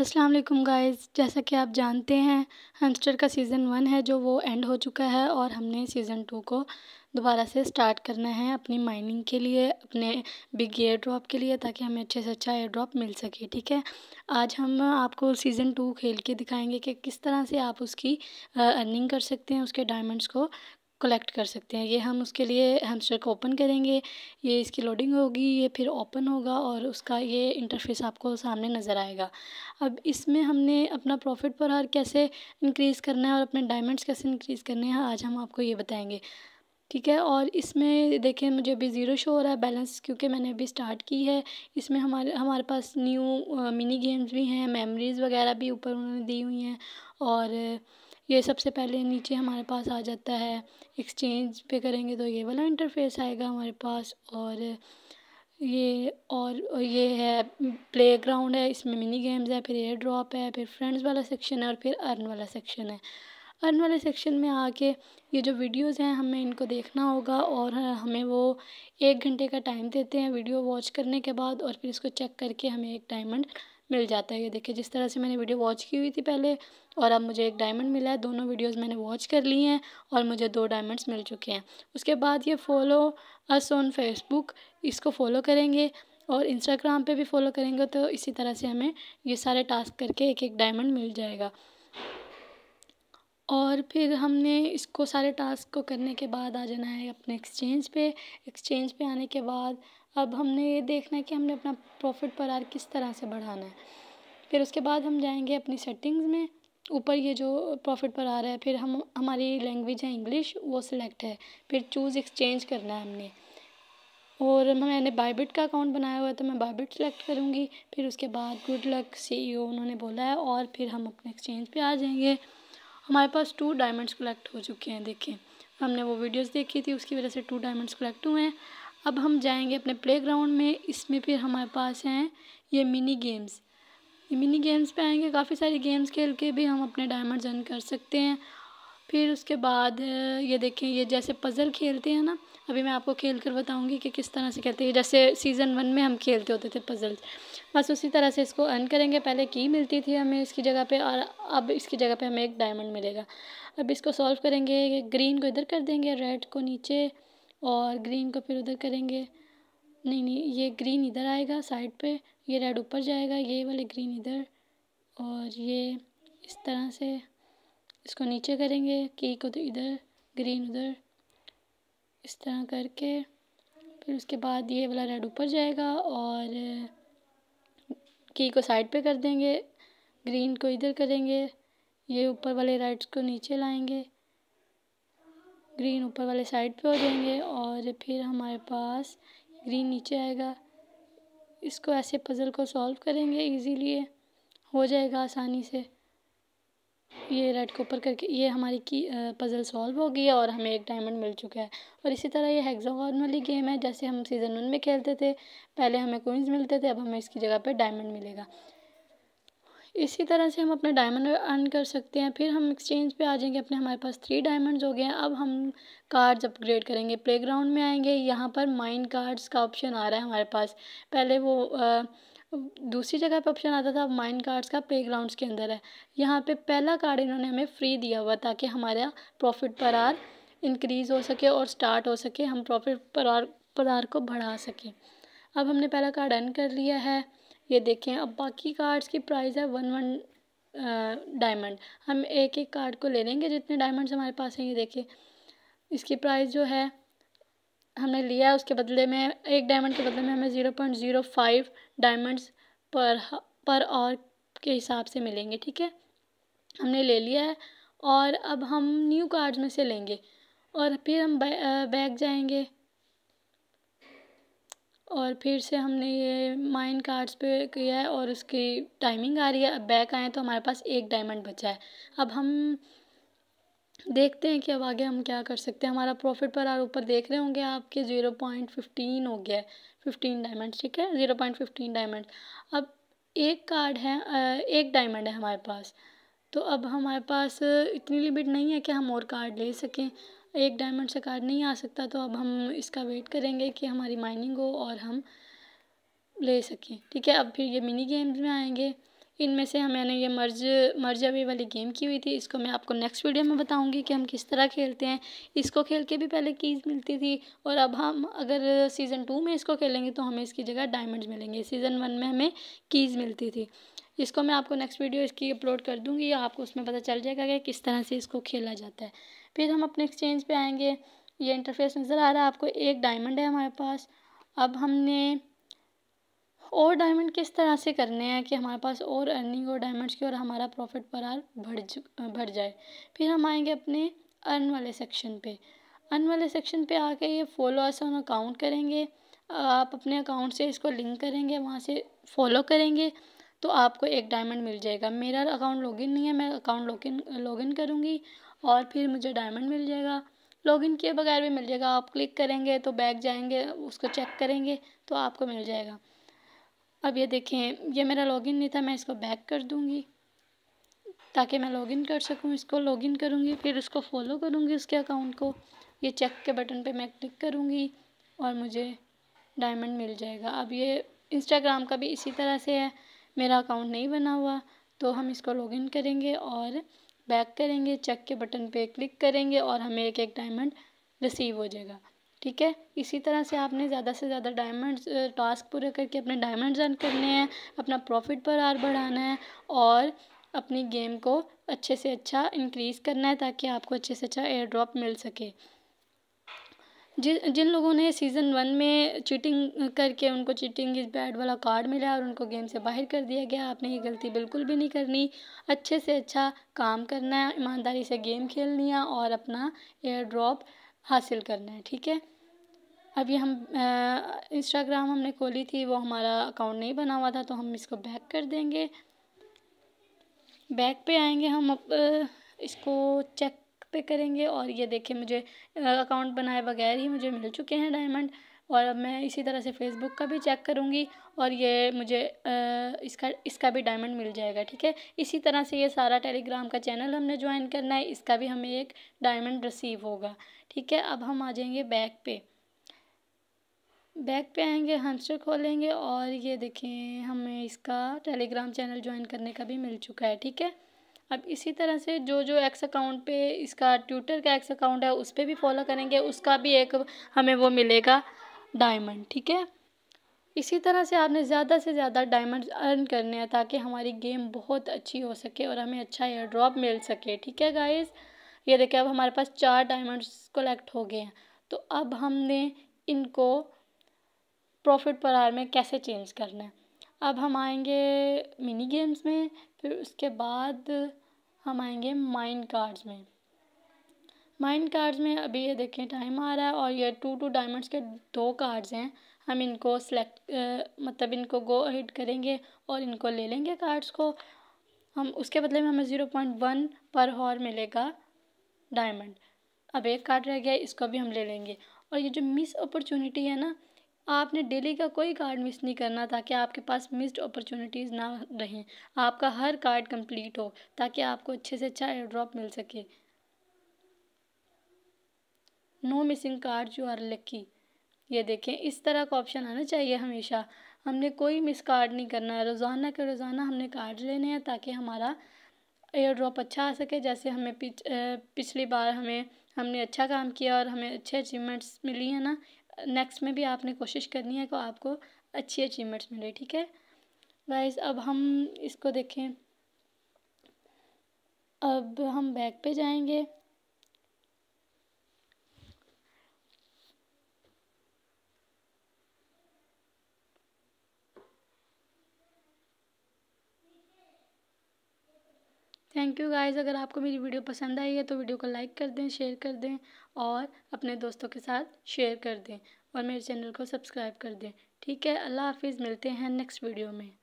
अस्सलाम वालेकुम गाइस जैसा कि आप जानते हैं हमस्टर का सीज़न वन है जो वो एंड हो चुका है और हमने सीज़न टू को दोबारा से स्टार्ट करना है अपनी माइनिंग के लिए अपने बिग एयर ड्रॉप के लिए ताकि हमें अच्छे से अच्छा एयर ड्रॉप मिल सके ठीक है आज हम आपको सीज़न टू खेल के दिखाएंगे कि किस तरह से आप उसकी अर्निंग कर सकते हैं उसके डायमंड्स को कलेक्ट कर सकते हैं ये हम उसके लिए हेमस्टर को ओपन करेंगे ये इसकी लोडिंग होगी ये फिर ओपन होगा और उसका ये इंटरफेस आपको सामने नज़र आएगा अब इसमें हमने अपना प्रॉफिट पर हार कैसे इंक्रीज़ करना है और अपने डायमंड्स कैसे इंक्रीज़ करने हैं आज हम आपको ये बताएंगे ठीक है और इसमें देखें मुझे अभी ज़ीरो शो हो रहा है बैलेंस क्योंकि मैंने अभी स्टार्ट की है इसमें हमारे हमारे पास न्यू मिनी गेम्स भी हैं मेमरीज़ वगैरह भी ऊपर उन्होंने दी हुई हैं और ये सबसे पहले नीचे हमारे पास आ जाता है एक्सचेंज पे करेंगे तो ये वाला इंटरफेस आएगा हमारे पास और ये और ये है प्ले ग्राउंड है इसमें मिनी गेम्स है फिर एयर ड्रॉप है फिर फ्रेंड्स वाला सेक्शन है और फिर अर्न वाला सेक्शन है अर्न वाले सेक्शन में आके ये जो वीडियोस हैं हमें इनको देखना होगा और हमें वो एक घंटे का टाइम देते हैं वीडियो वॉच करने के बाद और फिर इसको चेक करके हमें एक डायमंड मिल जाता है ये देखिए जिस तरह से मैंने वीडियो वॉच की हुई थी पहले और अब मुझे एक डायमंड मिला है दोनों वीडियोस मैंने वॉच कर ली हैं और मुझे दो डायमंड्स मिल चुके हैं उसके बाद ये फॉलो अस ऑन फेसबुक इसको फॉलो करेंगे और इंस्टाग्राम पे भी फॉलो करेंगे तो इसी तरह से हमें ये सारे टास्क करके एक एक डायमंड मिल जाएगा और फिर हमने इसको सारे टास्क को करने के बाद आ जाना है अपने एक्सचेंज पे एक्सचेंज पे आने के बाद अब हमने ये देखना है कि हमने अपना प्रॉफिट पर आर किस तरह से बढ़ाना है फिर उसके बाद हम जाएंगे अपनी सेटिंग्स में ऊपर ये जो प्रॉफिट पर आ रहा है फिर हम हमारी लैंग्वेज है इंग्लिश वो सिलेक्ट है फिर चूज़ एक्सचेंज करना है हमने और मैंने बाइबिट का अकाउंट बनाया हुआ है तो मैं बाइबिट सेलेक्ट करूँगी फिर उसके बाद गुड लक सीईओ उन्होंने बोला है और फिर हम अपने एक्सचेंज पर आ जाएंगे हमारे पास टू डायमंड्स कलेक्ट हो चुके हैं देखें हमने वो वीडियोस देखी थी उसकी वजह से टू डायमंड्स कलेक्ट हुए हैं अब हम जाएंगे अपने प्लेग्राउंड में इसमें फिर हमारे पास हैं ये मिनी गेम्स ये मिनी गेम्स पे आएंगे काफ़ी सारी गेम्स खेल के भी हम अपने डायमंड अर्न कर सकते हैं फिर उसके बाद ये देखें ये जैसे पज़ल खेलते हैं ना अभी मैं आपको खेल कर बताऊँगी कि किस तरह से खेलते हैं जैसे सीज़न वन में हम खेलते होते थे पज़ल बस उसी तरह से इसको अर्न करेंगे पहले की मिलती थी हमें इसकी जगह पे और अब इसकी जगह पे हमें एक डायमंड मिलेगा अब इसको सॉल्व करेंगे ग्रीन को इधर कर देंगे रेड को नीचे और ग्रीन को फिर उधर करेंगे नहीं नहीं ये ग्रीन इधर आएगा साइड पे ये रेड ऊपर जाएगा ये वाले ग्रीन इधर और ये इस तरह से इसको नीचे करेंगे केक उधर तो इधर ग्रीन उधर इस तरह करके फिर उसके बाद ये वाला रेड ऊपर जाएगा और की को साइड पे कर देंगे ग्रीन को इधर करेंगे ये ऊपर वाले रेड्स को नीचे लाएंगे ग्रीन ऊपर वाले साइड पे हो जाएंगे और फिर हमारे पास ग्रीन नीचे आएगा इसको ऐसे पज़ल को सॉल्व करेंगे इजीली हो जाएगा आसानी से ये रेड को ऊपर करके ये हमारी की पज़ल सॉल्व हो गई है और हमें एक डायमंड मिल चुका है और इसी तरह ये हेक्सागोन वाली गेम है जैसे हम सीज़न वन में खेलते थे पहले हमें कोइंस मिलते थे अब हमें इसकी जगह पे डायमंड मिलेगा इसी तरह से हम अपने डायमंड अर्न कर सकते हैं फिर हम एक्सचेंज पे आ जाएंगे अपने हमारे पास थ्री डायमंड्स हो गए हैं अब हम कार्ड्स अपग्रेड करेंगे प्लेग्राउंड में आएंगे यहाँ पर माइंड कार्ड्स का ऑप्शन आ रहा है हमारे पास पहले वो आ, दूसरी जगह पे ऑप्शन आता था माइंड कार्ड्स का प्ले ग्राउंड्स के अंदर है यहाँ पर पहला कार्ड इन्होंने हमें फ्री दिया हुआ ताकि हमारा प्रॉफिट पर आर इंक्रीज़ हो सके और स्टार्ट हो सके हम प्रॉफिट पर आर पर आर को बढ़ा सकें अब हमने पहला कार्ड अर्न कर लिया है ये देखें अब बाकी कार्ड्स की प्राइस है वन वन डायमंड हम एक एक कार्ड को ले लेंगे जितने डायमंड्स हमारे पास हैं ये देखें इसकी प्राइस जो है हमने लिया है उसके बदले में एक डायमंड के बदले में हमें zero point zero five diamonds पर पर और के हिसाब से मिलेंगे ठीक है हमने ले लिया है और अब हम न्यू कार्ड्स में से लेंगे और फिर हम बैग जाएंगे और फिर से हमने ये माइन कार्ड्स पे किया है और उसकी टाइमिंग आ रही है अब बैक आए तो हमारे पास एक डायमंड बचा है अब हम देखते हैं कि अब आगे हम क्या कर सकते हैं हमारा प्रॉफिट पर आर ऊपर देख रहे होंगे आपके ज़ीरो पॉइंट फिफ्टीन हो गया है फिफ्टीन डायमंड ठीक है ज़ीरो पॉइंट फिफ्टीन डायमंड अब एक कार्ड है एक डायमंड है हमारे पास तो अब हमारे पास इतनी लिमिट नहीं है कि हम और कार्ड ले सकें एक डायमंड से कार्ड नहीं आ सकता तो अब हम इसका वेट करेंगे कि हमारी माइनिंग हो और हम ले सकें ठीक है अब फिर ये मिनी गेम्स में आएंगे इनमें से मैंने ये मर्ज मर्ज अभी वाली गेम की हुई थी इसको मैं आपको नेक्स्ट वीडियो में बताऊंगी कि हम किस तरह खेलते हैं इसको खेल के भी पहले कीज मिलती थी और अब हम अगर सीज़न टू में इसको खेलेंगे तो हमें इसकी जगह डायमंड्स मिलेंगे सीज़न वन में हमें कीज़ मिलती थी इसको मैं आपको नेक्स्ट वीडियो इसकी अपलोड कर दूँगी आपको उसमें पता चल जाएगा कि किस तरह से इसको खेला जाता है फिर हम अपने एक्सचेंज पे आएंगे ये इंटरफेस नज़र आ रहा है आपको एक डायमंड है हमारे पास अब हमने और डायमंड किस तरह से करने हैं कि हमारे पास और अर्निंग और डायमंड्स की और हमारा प्रॉफिट पर आर बढ़ बढ़ जाए फिर हम आएंगे अपने अर्न वाले सेक्शन पे अर्न वाले सेक्शन पे आके ये फॉलोअर्स और अकाउंट करेंगे आप अपने अकाउंट से इसको लिंक करेंगे वहाँ से फॉलो करेंगे तो आपको एक डायमंड मिल जाएगा मेरा अकाउंट लॉगिन नहीं है मैं अकाउंट लॉगिन लॉगिन करूँगी और फिर मुझे डायमंड मिल जाएगा लॉगिन किए बगैर भी मिल जाएगा आप क्लिक करेंगे तो बैग जाएंगे उसको चेक करेंगे तो आपको मिल जाएगा अब ये देखें ये मेरा लॉगिन नहीं था मैं इसको बैक कर दूँगी ताकि मैं लॉगिन कर सकूँ इसको लॉगिन करूँगी फिर उसको फॉलो करूँगी उसके अकाउंट को ये चेक के बटन पे मैं क्लिक करूँगी और मुझे डायमंड मिल जाएगा अब ये इंस्टाग्राम का भी इसी तरह से है मेरा अकाउंट नहीं बना हुआ तो हम इसको लॉगिन करेंगे और बैक करेंगे चेक के बटन पे क्लिक करेंगे और हमें एक एक डायमंड रिसीव हो जाएगा ठीक है इसी तरह से आपने ज़्यादा से ज़्यादा डायमंड टास्क पूरे करके अपने डायमंड अर्न करने हैं अपना प्रॉफिट पर आर बढ़ाना है और अपनी गेम को अच्छे से अच्छा इंक्रीज़ करना है ताकि आपको अच्छे से अच्छा एयर ड्रॉप मिल सके जिन जिन लोगों ने सीज़न वन में चीटिंग करके उनको चीटिंग इज़ बैड वाला कार्ड मिला और उनको गेम से बाहर कर दिया गया आपने ये गलती बिल्कुल भी नहीं करनी अच्छे से अच्छा काम करना है ईमानदारी से गेम खेलनी है और अपना एयर ड्रॉप हासिल करना है ठीक है अभी हम इंस्टाग्राम हमने खोली थी वो हमारा अकाउंट नहीं बना हुआ था तो हम इसको बैक कर देंगे बैक पे आएंगे हम अब इसको चेक पे करेंगे और ये देखिए मुझे अकाउंट बनाए बगैर ही मुझे मिल चुके हैं डायमंड और अब मैं इसी तरह से फेसबुक का भी चेक करूँगी और ये मुझे इसका इसका भी डायमंड मिल जाएगा ठीक है इसी तरह से ये सारा टेलीग्राम का चैनल हमने ज्वाइन करना है इसका भी हमें एक डायमंड रिसीव होगा ठीक है अब हम आ जाएंगे बैक पे बैक पे आएंगे हंसर खोलेंगे और ये देखें हमें इसका टेलीग्राम चैनल ज्वाइन करने का भी मिल चुका है ठीक है अब इसी तरह से जो जो एक्स अकाउंट पे इसका ट्विटर का एक्स अकाउंट है उस पर भी फॉलो करेंगे उसका भी एक हमें वो मिलेगा डायमंड ठीक है इसी तरह से आपने ज़्यादा से ज़्यादा डायमंड अर्न करने हैं ताकि हमारी गेम बहुत अच्छी हो सके और हमें अच्छा एयर ड्रॉप मिल सके ठीक है गाइस ये देखिए अब हमारे पास चार डायमंड्स कलेक्ट हो गए हैं तो अब हमने इनको प्रॉफिट पर आर में कैसे चेंज करना है अब हम आएंगे मिनी गेम्स में फिर उसके बाद हम आएंगे माइंड कार्ड्स में माइंड कार्ड्स में अभी ये देखिए टाइम आ रहा है और ये टू टू डायमंड्स के दो कार्ड्स हैं हम इनको सेलेक्ट मतलब इनको गो हिट करेंगे और इनको ले लेंगे कार्ड्स को हम उसके बदले में हमें zero point one per hour मिलेगा डायमंड अब एक कार्ड रह गया इसको भी हम ले लेंगे और ये जो मिस अपॉर्चुनिटी है ना आपने डेली का कोई कार्ड मिस नहीं करना ताकि आपके पास मिस्ड अपॉर्चुनिटीज़ ना रहें आपका हर कार्ड कंप्लीट हो ताकि आपको अच्छे से अच्छा एयर ड्रॉप मिल सके no missing card you are lucky ये देखें इस तरह का ऑप्शन आना चाहिए हमेशा हमने कोई मिस कार्ड नहीं करना है रोज़ाना के रोज़ाना हमने कार्ड लेने हैं ताकि हमारा एयर ड्रॉप अच्छा आ सके जैसे हमें पिछ, पिछली बार हमें हमने अच्छा काम किया और हमें अच्छे अचीवमेंट्स मिली है ना नेक्स्ट में भी आपने कोशिश करनी है कि आपको अच्छी अचीवमेंट्स मिले ठीक है गाइस अब हम इसको देखें अब हम बैक पे जाएंगे थैंक यू गाइज़ अगर आपको मेरी वीडियो पसंद आई है तो वीडियो को लाइक कर दें शेयर कर दें और अपने दोस्तों के साथ शेयर कर दें और मेरे चैनल को सब्सक्राइब कर दें ठीक है अल्लाह हाफिज़ मिलते हैं नेक्स्ट वीडियो में